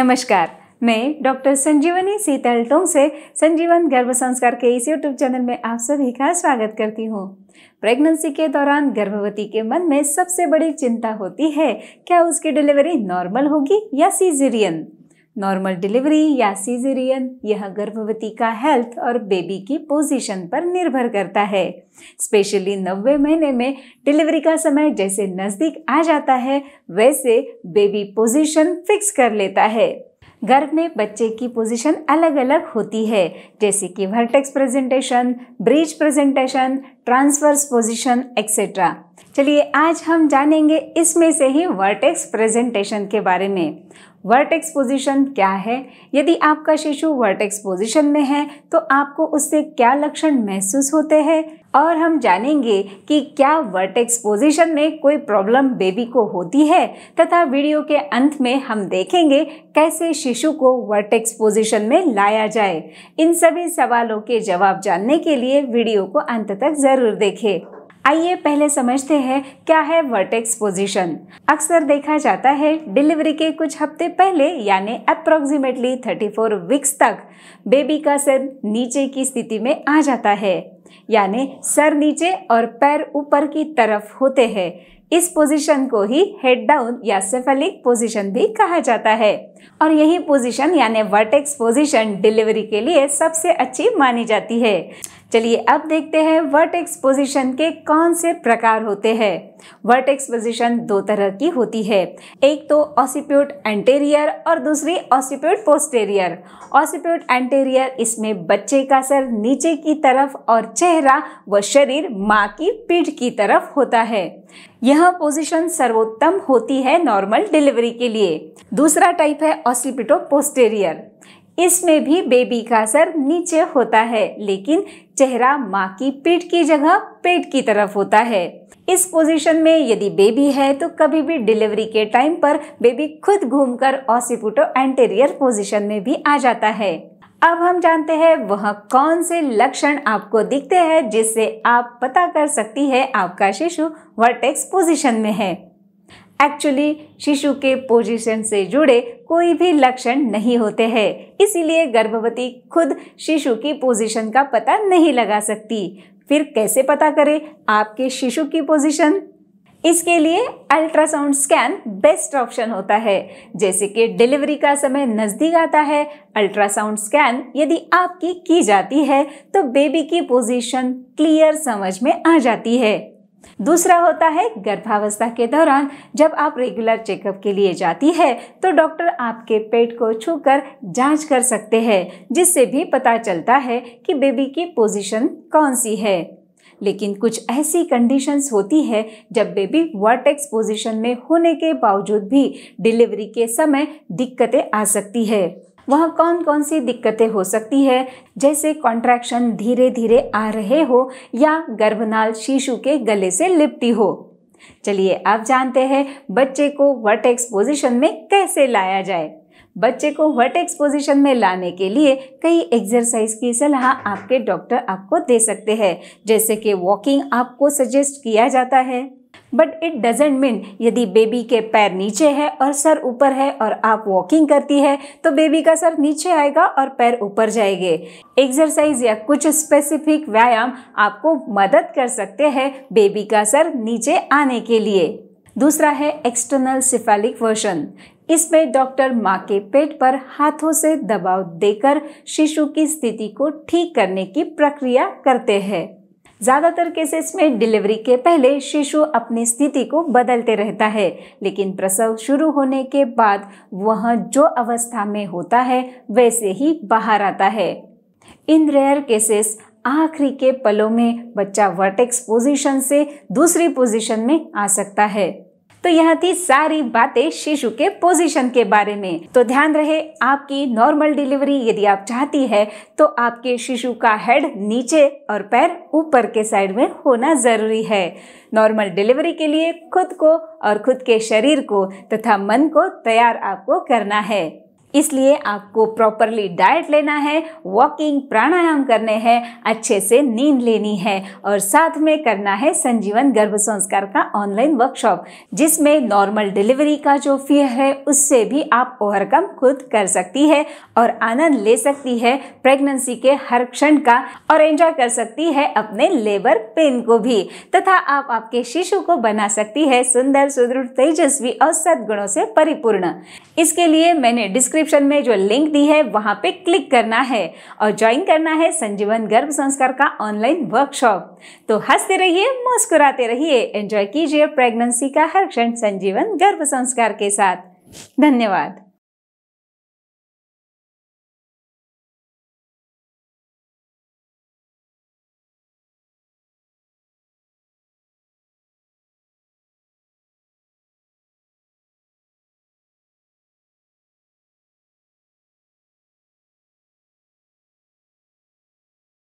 नमस्कार मैं डॉक्टर संजीवनी सीतल टोंग से संजीवन गर्भ संस्कार के इस यूट्यूब चैनल में आप सभी का स्वागत करती हूँ प्रेगनेंसी के दौरान गर्भवती के मन में सबसे बड़ी चिंता होती है क्या उसकी डिलीवरी नॉर्मल होगी या सीजेरियन नॉर्मल डिलीवरी या सीजेरियन यह गर्भवती का हेल्थ और बेबी की पोजीशन पर निर्भर करता है स्पेशली नब्बे महीने में डिलीवरी का समय जैसे नज़दीक आ जाता है वैसे बेबी पोजीशन फिक्स कर लेता है गर्भ में बच्चे की पोजीशन अलग अलग होती है जैसे कि vertex presentation breech presentation transverse position etcetera चलिए आज हम जानेंगे इसमें से ही वर्टेक्स प्रेजेंटेशन के बारे में वर्टेक्स पोजीशन क्या है यदि आपका शिशु वर्टेक्स पोजीशन में है तो आपको उससे क्या लक्षण महसूस होते हैं और हम जानेंगे कि क्या वर्टेक्स पोजीशन में कोई प्रॉब्लम बेबी को होती है तथा वीडियो के अंत में हम देखेंगे कैसे शिशु को वर्टेक्स पोजीशन में लाया जाए इन सभी सवालों के जवाब जानने के लिए वीडियो को अंत तक ज़रूर देखें आइए पहले समझते हैं क्या है वर्टेक्स पोजीशन अक्सर देखा जाता है डिलीवरी के कुछ हफ्ते पहले यानी अप्रोक्सीमेटली 34 वीक्स तक बेबी का सिर नीचे की स्थिति में आ जाता है यानी सर नीचे और पैर ऊपर की तरफ होते हैं इस पोजीशन को ही हेड डाउन या सेफेलिक पोजीशन भी कहा जाता है और यही पोजीशन यानी वर्टेक्स पोजीशन डिलीवरी के लिए सबसे अच्छी मानी जाती है चलिए अब देखते हैं वर्टेक्स पोजीशन के कौन से प्रकार होते हैं वर्टेक्स पोजीशन दो तरह की होती है एक तो ऑसिप्यूट एंटेरियर और दूसरी ऑसिप्यूट पोस्टेरियर ऑसिप्यूट एंटेरियर इसमें बच्चे का सर नीचे की तरफ और चेहरा व शरीर माँ की पीठ की तरफ होता है यह पोजीशन सर्वोत्तम होती है नॉर्मल डिलीवरी के लिए दूसरा टाइप है ऑसिपिटो पोस्टेरियर इसमें भी बेबी का सर नीचे होता है लेकिन चेहरा माँ की पीठ की जगह पेट की तरफ होता है इस पोजीशन में यदि बेबी है तो कभी भी डिलीवरी के टाइम पर बेबी खुद घूमकर ऑसिपुटो एंटेरियर पोजीशन में भी आ जाता है अब हम जानते हैं वह कौन से लक्षण आपको दिखते हैं जिससे आप पता कर सकती है आपका शिशु वर्टेक्स पोजीशन में है एक्चुअली शिशु के पोजीशन से जुड़े कोई भी लक्षण नहीं होते हैं इसीलिए गर्भवती खुद शिशु की पोजीशन का पता नहीं लगा सकती फिर कैसे पता करें आपके शिशु की पोजीशन इसके लिए अल्ट्रासाउंड स्कैन बेस्ट ऑप्शन होता है जैसे कि डिलीवरी का समय नज़दीक आता है अल्ट्रासाउंड स्कैन यदि आपकी की जाती है तो बेबी की पोजीशन क्लियर समझ में आ जाती है दूसरा होता है गर्भावस्था के दौरान जब आप रेगुलर चेकअप के लिए जाती है तो डॉक्टर आपके पेट को छूकर जांच कर सकते हैं जिससे भी पता चलता है कि बेबी की पोजीशन कौन सी है लेकिन कुछ ऐसी कंडीशंस होती है जब बेबी वर्टेक्स पोजीशन में होने के बावजूद भी डिलीवरी के समय दिक्कतें आ सकती है वह कौन कौन सी दिक्कतें हो सकती है जैसे कॉन्ट्रैक्शन धीरे धीरे आ रहे हो या गर्भनाल शीशु के गले से लिपटी हो चलिए आप जानते हैं बच्चे को वर्टेक्स पोजीशन में कैसे लाया जाए बच्चे को हट एक्सपोजिशन में लाने के लिए कई एक्सरसाइज की सलाह आपके डॉक्टर आपको दे सकते हैं जैसे कि वॉकिंग आपको सजेस्ट किया जाता है बट इट डजेंट मीन यदि बेबी के पैर नीचे है और सर ऊपर है और आप वॉकिंग करती है तो बेबी का सर नीचे आएगा और पैर ऊपर जाएंगे एक्सरसाइज या कुछ स्पेसिफिक व्यायाम आपको मदद कर सकते हैं बेबी का सर नीचे आने के लिए दूसरा है एक्सटर्नल सिफेलिक वर्शन इसमें डॉक्टर मां के पेट पर हाथों से दबाव देकर शिशु की स्थिति को ठीक करने की प्रक्रिया करते हैं ज़्यादातर केसेस में डिलीवरी के पहले शिशु अपनी स्थिति को बदलते रहता है लेकिन प्रसव शुरू होने के बाद वह जो अवस्था में होता है वैसे ही बाहर आता है इन रेयर केसेस आखिरी के पलों में बच्चा वर्टेक्स पोजीशन से दूसरी पोजीशन में आ सकता है तो यहाँ थी सारी बातें शिशु के पोजीशन के बारे में तो ध्यान रहे आपकी नॉर्मल डिलीवरी यदि आप चाहती है तो आपके शिशु का हेड नीचे और पैर ऊपर के साइड में होना ज़रूरी है नॉर्मल डिलीवरी के लिए खुद को और खुद के शरीर को तथा मन को तैयार आपको करना है इसलिए आपको प्रॉपरली डाइट लेना है वॉकिंग प्राणायाम करने हैं अच्छे से नींद लेनी है और साथ में करना है संजीवन गर्भ संस्कार का ऑनलाइन वर्कशॉप जिसमें नॉर्मल डिलीवरी का जो फियर है उससे भी आप ओवरकम खुद कर सकती है और आनंद ले सकती है प्रेगनेंसी के हर क्षण का और एंजॉय कर सकती है अपने लेबर पेन को भी तथा आप आपके शिशु को बना सकती है सुंदर सुदृढ़ तेजस्वी और सदगुणों से परिपूर्ण इसके लिए मैंने डिस्क्रिप डिस्क्रिप्शन में जो लिंक दी है वहां पे क्लिक करना है और ज्वाइन करना है संजीवन गर्भ संस्कार का ऑनलाइन वर्कशॉप तो हंसते रहिए मुस्कुराते रहिए एंजॉय कीजिए प्रेगनेंसी का हर क्षण संजीवन गर्भ संस्कार के साथ धन्यवाद